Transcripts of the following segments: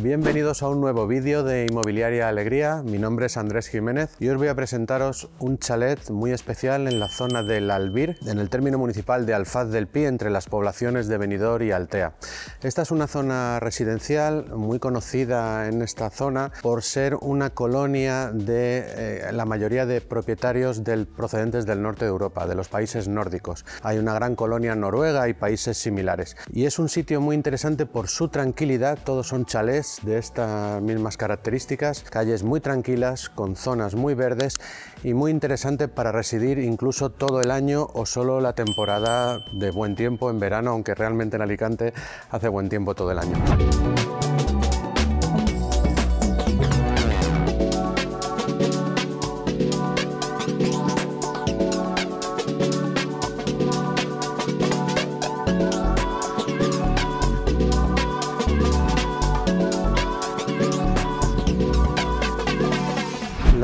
bienvenidos a un nuevo vídeo de Inmobiliaria Alegría. Mi nombre es Andrés Jiménez y os voy a presentaros un chalet muy especial en la zona del Albir, en el término municipal de Alfaz del Pi, entre las poblaciones de Benidorm y Altea. Esta es una zona residencial muy conocida en esta zona por ser una colonia de eh, la mayoría de propietarios del, procedentes del norte de Europa, de los países nórdicos. Hay una gran colonia noruega y países similares. Y es un sitio muy interesante por su tranquilidad, todos son chalets de estas mismas características, calles muy tranquilas, con zonas muy verdes y muy interesante para residir incluso todo el año o solo la temporada de buen tiempo en verano, aunque realmente en Alicante hace buen tiempo todo el año.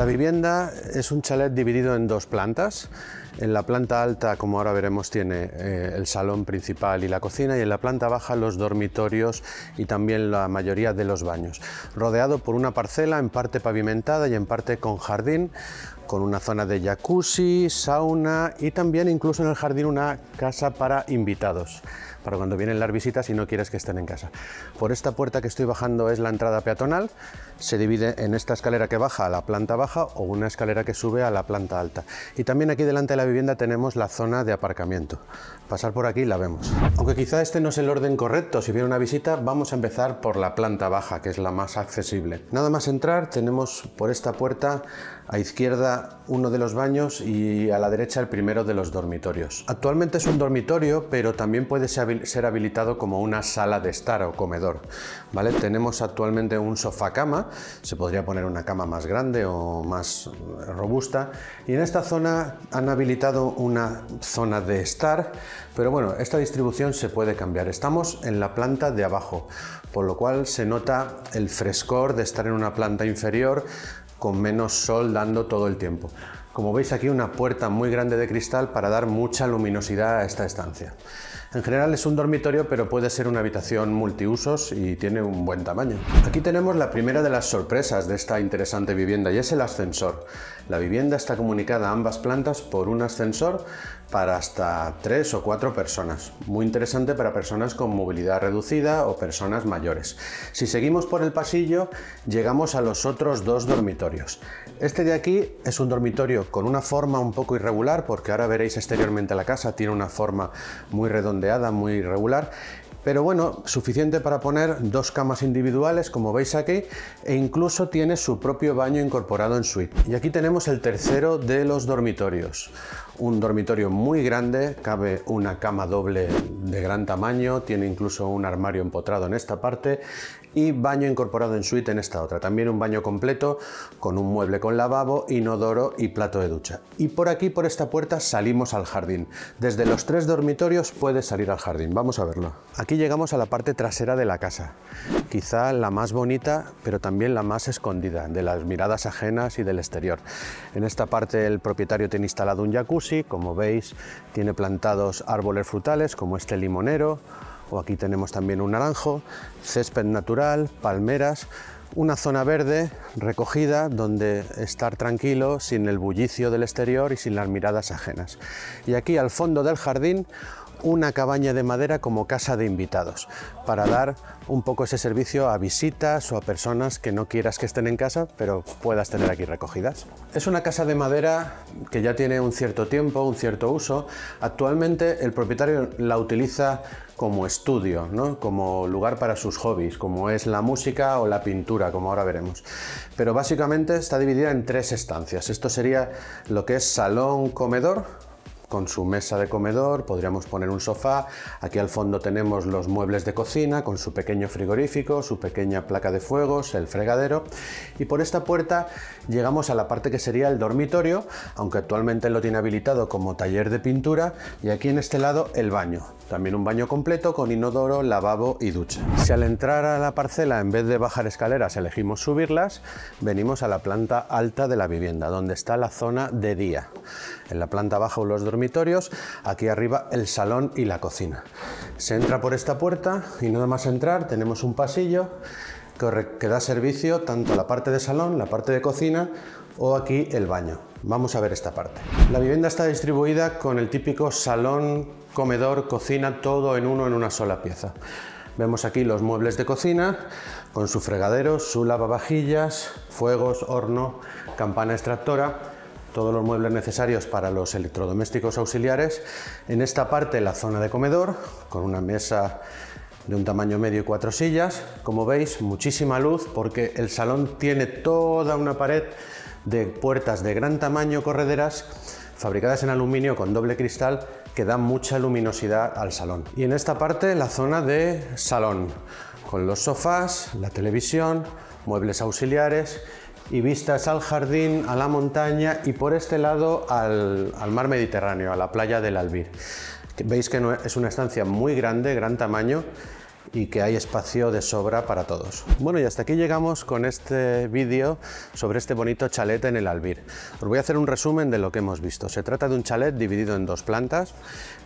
vivienda es un chalet dividido en dos plantas. En la planta alta, como ahora veremos, tiene eh, el salón principal y la cocina y en la planta baja los dormitorios y también la mayoría de los baños. Rodeado por una parcela en parte pavimentada y en parte con jardín, con una zona de jacuzzi, sauna y también incluso en el jardín una casa para invitados, para cuando vienen las visitas y no quieres que estén en casa. Por esta puerta que estoy bajando es la entrada peatonal, se divide en esta escalera que baja a la planta baja o una escalera que sube a la planta alta. Y también aquí delante de la vivienda tenemos la zona de aparcamiento. Pasar por aquí la vemos. Aunque quizá este no es el orden correcto, si viene una visita vamos a empezar por la planta baja, que es la más accesible. Nada más entrar tenemos por esta puerta a izquierda uno de los baños y a la derecha el primero de los dormitorios. Actualmente es un dormitorio, pero también puede ser habilitado como una sala de estar o comedor. ¿vale? Tenemos actualmente un sofá cama, se podría poner una cama más grande o más robusta. Y en esta zona han habilitado una zona de estar, pero bueno, esta distribución se puede cambiar. Estamos en la planta de abajo, por lo cual se nota el frescor de estar en una planta inferior con menos sol dando todo el tiempo. Como veis aquí una puerta muy grande de cristal para dar mucha luminosidad a esta estancia. En general es un dormitorio, pero puede ser una habitación multiusos y tiene un buen tamaño. Aquí tenemos la primera de las sorpresas de esta interesante vivienda y es el ascensor. La vivienda está comunicada a ambas plantas por un ascensor para hasta tres o cuatro personas. Muy interesante para personas con movilidad reducida o personas mayores. Si seguimos por el pasillo, llegamos a los otros dos dormitorios. Este de aquí es un dormitorio con una forma un poco irregular, porque ahora veréis exteriormente la casa, tiene una forma muy redonda muy regular, pero bueno, suficiente para poner dos camas individuales, como veis aquí, e incluso tiene su propio baño incorporado en suite. Y aquí tenemos el tercero de los dormitorios un dormitorio muy grande, cabe una cama doble de gran tamaño, tiene incluso un armario empotrado en esta parte y baño incorporado en suite en esta otra. También un baño completo con un mueble con lavabo, inodoro y plato de ducha. Y por aquí, por esta puerta, salimos al jardín. Desde los tres dormitorios puedes salir al jardín. Vamos a verlo. Aquí llegamos a la parte trasera de la casa quizá la más bonita, pero también la más escondida, de las miradas ajenas y del exterior. En esta parte el propietario tiene instalado un jacuzzi, como veis, tiene plantados árboles frutales como este limonero, o aquí tenemos también un naranjo, césped natural, palmeras, una zona verde recogida donde estar tranquilo sin el bullicio del exterior y sin las miradas ajenas. Y aquí al fondo del jardín una cabaña de madera como casa de invitados, para dar un poco ese servicio a visitas o a personas que no quieras que estén en casa, pero puedas tener aquí recogidas. Es una casa de madera que ya tiene un cierto tiempo, un cierto uso. Actualmente el propietario la utiliza como estudio, ¿no? como lugar para sus hobbies, como es la música o la pintura, como ahora veremos. Pero básicamente está dividida en tres estancias. Esto sería lo que es salón, comedor con su mesa de comedor, podríamos poner un sofá, aquí al fondo tenemos los muebles de cocina con su pequeño frigorífico, su pequeña placa de fuegos, el fregadero y por esta puerta llegamos a la parte que sería el dormitorio, aunque actualmente lo tiene habilitado como taller de pintura y aquí en este lado el baño. También un baño completo con inodoro, lavabo y ducha. Si al entrar a la parcela, en vez de bajar escaleras, elegimos subirlas, venimos a la planta alta de la vivienda, donde está la zona de día. En la planta baja los dormitorios, aquí arriba el salón y la cocina. Se entra por esta puerta y nada más entrar tenemos un pasillo que da servicio tanto a la parte de salón, la parte de cocina o aquí el baño. Vamos a ver esta parte. La vivienda está distribuida con el típico salón, comedor, cocina, todo en uno en una sola pieza. Vemos aquí los muebles de cocina con su fregadero, su lavavajillas, fuegos, horno, campana extractora, todos los muebles necesarios para los electrodomésticos auxiliares. En esta parte la zona de comedor con una mesa de un tamaño medio y cuatro sillas. Como veis, muchísima luz porque el salón tiene toda una pared de puertas de gran tamaño, correderas, fabricadas en aluminio con doble cristal que dan mucha luminosidad al salón. Y en esta parte la zona de salón, con los sofás, la televisión, muebles auxiliares y vistas al jardín, a la montaña y por este lado al, mar Mediterráneo, a la playa del Albir. Veis que no es una estancia muy grande, gran tamaño, y que hay espacio de sobra para todos. Bueno, y hasta aquí llegamos con este vídeo sobre este bonito chalet en el Albir. Os voy a hacer un resumen de lo que hemos visto. Se trata de un chalet dividido en dos plantas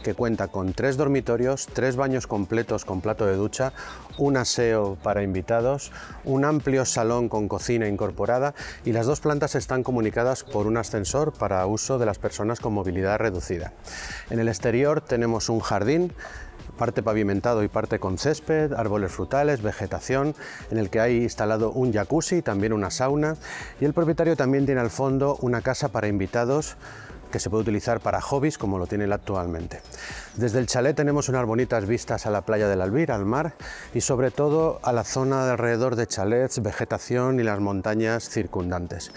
que cuenta con tres dormitorios, tres baños completos con plato de ducha, un aseo para invitados, un amplio salón con cocina incorporada y las dos plantas están comunicadas por un ascensor para uso de las personas con movilidad reducida. En el exterior tenemos un jardín, parte pavimentado y parte con césped, árboles frutales, vegetación, en el que hay instalado un jacuzzi, también una sauna y el propietario también tiene al fondo una casa para invitados que se puede utilizar para hobbies como lo tiene él actualmente. Desde el chalet tenemos unas bonitas vistas a la playa del Albir, al mar y sobre todo a la zona de alrededor de chalets, vegetación y las montañas circundantes.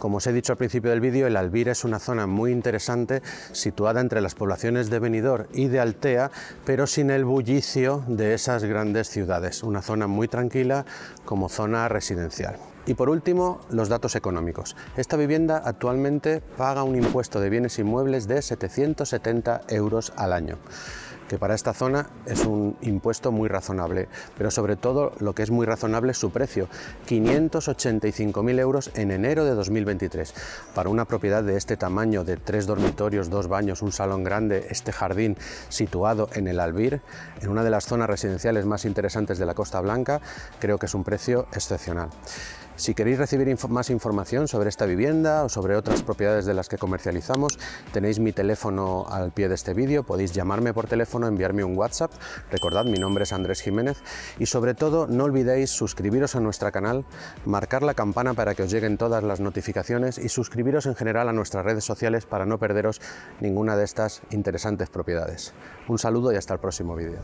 Como os he dicho al principio del vídeo, el Albir es una zona muy interesante situada entre las poblaciones de Benidorm y de Altea, pero sin el bullicio de esas grandes ciudades. Una zona muy tranquila como zona residencial. Y por último, los datos económicos. Esta vivienda actualmente paga un impuesto de bienes inmuebles de 770 euros al año que para esta zona es un impuesto muy razonable, pero sobre todo lo que es muy razonable es su precio, 585.000 euros en enero de 2023. Para una propiedad de este tamaño, de tres dormitorios, dos baños, un salón grande, este jardín situado en el Albir, en una de las zonas residenciales más interesantes de la Costa Blanca, creo que es un precio excepcional. Si queréis recibir más información sobre esta vivienda o sobre otras propiedades de las que comercializamos, tenéis mi teléfono al pie de este vídeo, podéis llamarme por teléfono, enviarme un WhatsApp, recordad, mi nombre es Andrés Jiménez y sobre todo no olvidéis suscribiros a nuestro canal, marcar la campana para que os lleguen todas las notificaciones y suscribiros en general a nuestras redes sociales para no perderos ninguna de estas interesantes propiedades. Un saludo y hasta el próximo vídeo.